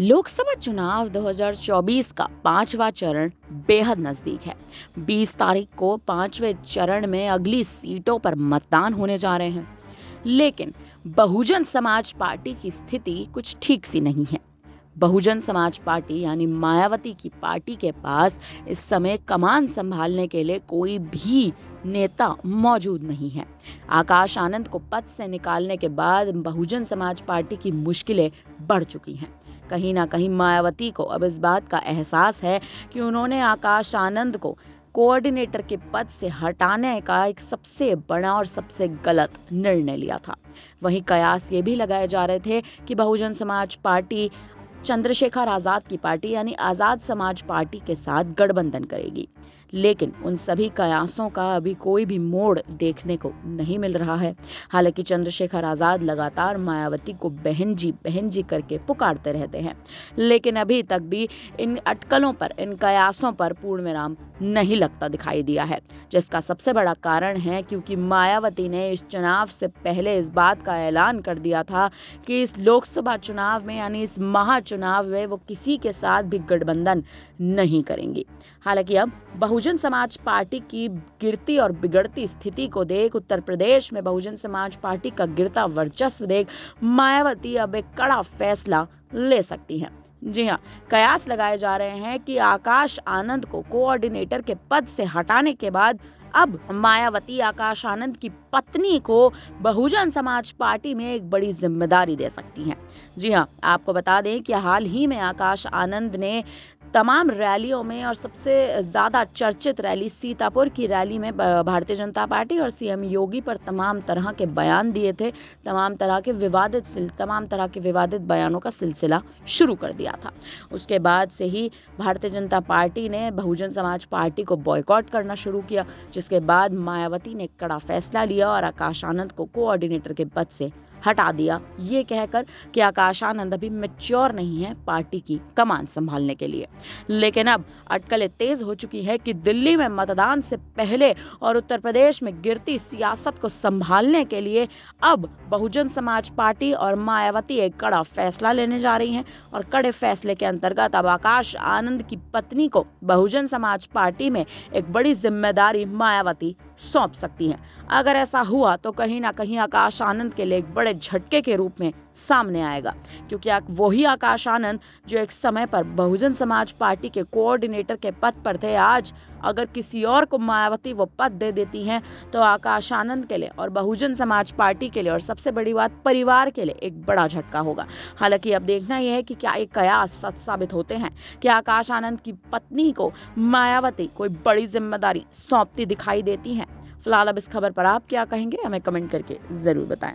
लोकसभा चुनाव 2024 का पांचवा चरण बेहद नजदीक है 20 तारीख को पांचवें चरण में अगली सीटों पर मतदान होने जा रहे हैं लेकिन बहुजन समाज पार्टी की स्थिति कुछ ठीक सी नहीं है बहुजन समाज पार्टी यानी मायावती की पार्टी के पास इस समय कमान संभालने के लिए कोई भी नेता मौजूद नहीं है आकाश आनंद को पद से निकालने के बाद बहुजन समाज पार्टी की मुश्किलें बढ़ चुकी हैं कहीं ना कहीं मायावती को अब इस बात का एहसास है कि उन्होंने आकाश आनंद को कोऑर्डिनेटर के पद से हटाने का एक सबसे बड़ा और सबसे गलत निर्णय लिया था वहीं कयास ये भी लगाए जा रहे थे कि बहुजन समाज पार्टी चंद्रशेखर आज़ाद की पार्टी यानी आज़ाद समाज पार्टी के साथ गठबंधन करेगी लेकिन उन सभी कयासों का अभी कोई भी मोड़ देखने को नहीं मिल रहा है हालांकि चंद्रशेखर आज़ाद लगातार मायावती को बहन जी बहन जी करके पुकारते रहते हैं लेकिन अभी तक भी इन अटकलों पर इन कयासों पर पूर्ण विराम नहीं लगता दिखाई दिया है जिसका सबसे बड़ा कारण है क्योंकि मायावती ने इस चुनाव से पहले इस बात का ऐलान कर दिया था कि इस लोकसभा चुनाव में यानी इस महाचुनाव में वो किसी के साथ भी गठबंधन नहीं करेंगी हालांकि अब बहुत बहुजन समाज पार्टी की गिरती और बिगड़ती स्थिति को देख उत्तर प्रदेश में बहुजन समाज पार्टी का गिरता वर्चस्व देख मायावती अब एक कड़ा फैसला ले सकती हैं जी हाँ कयास लगाए जा रहे हैं कि आकाश आनंद को कोऑर्डिनेटर के पद से हटाने के बाद अब मायावती आकाश आनंद की पत्नी को बहुजन समाज पार्टी में एक बड़ी जिम्मेदारी दे सकती हैं जी हाँ आपको बता दें कि हाल ही में आकाश आनंद ने तमाम रैलियों में और सबसे ज़्यादा चर्चित रैली सीतापुर की रैली में भारतीय जनता पार्टी और सीएम योगी पर तमाम तरह के बयान दिए थे तमाम तरह के विवादित तमाम तरह के विवादित बयानों का सिलसिला शुरू कर दिया था उसके बाद से ही भारतीय जनता पार्टी ने बहुजन समाज पार्टी को बॉयकॉट करना शुरू किया जिसके बाद मायावती ने कड़ा फैसला लिया और आकाश आनंद को कोऑर्डिनेटर के पद से हटा दिया ये कहकर कि आकाशानंद अभी मेच्योर नहीं है पार्टी की कमान संभालने के लिए लेकिन अब अटकलें तेज हो चुकी है कि दिल्ली में मतदान से पहले और उत्तर प्रदेश में गिरती सियासत को संभालने के लिए अब बहुजन समाज पार्टी और मायावती एक कड़ा फैसला लेने जा रही हैं और कड़े फैसले के अंतर्गत अब आकाश आनंद की पत्नी को बहुजन समाज पार्टी में एक बड़ी जिम्मेदारी मायावती सौंप सकती हैं अगर ऐसा हुआ तो कहीं ना कहीं आकाश आनंद के लिए एक बड़े बड़े झटके के रूप में सामने आएगा क्योंकि वही आकाश आनंद जो एक समय पर बहुजन समाज पार्टी के कोऑर्डिनेटर के पद पर थे आज अगर किसी और को मायावती वो पद दे देती हैं तो आकाश आनंद के लिए और बहुजन समाज पार्टी के लिए और सबसे बड़ी बात परिवार के लिए एक बड़ा झटका होगा हालांकि अब देखना यह है कि क्या ये कयास सच साबित होते हैं क्या आकाश आनंद की पत्नी को मायावती कोई बड़ी जिम्मेदारी सौंपती दिखाई देती हैं फिलहाल अब इस खबर पर आप क्या कहेंगे हमें कमेंट करके ज़रूर बताएं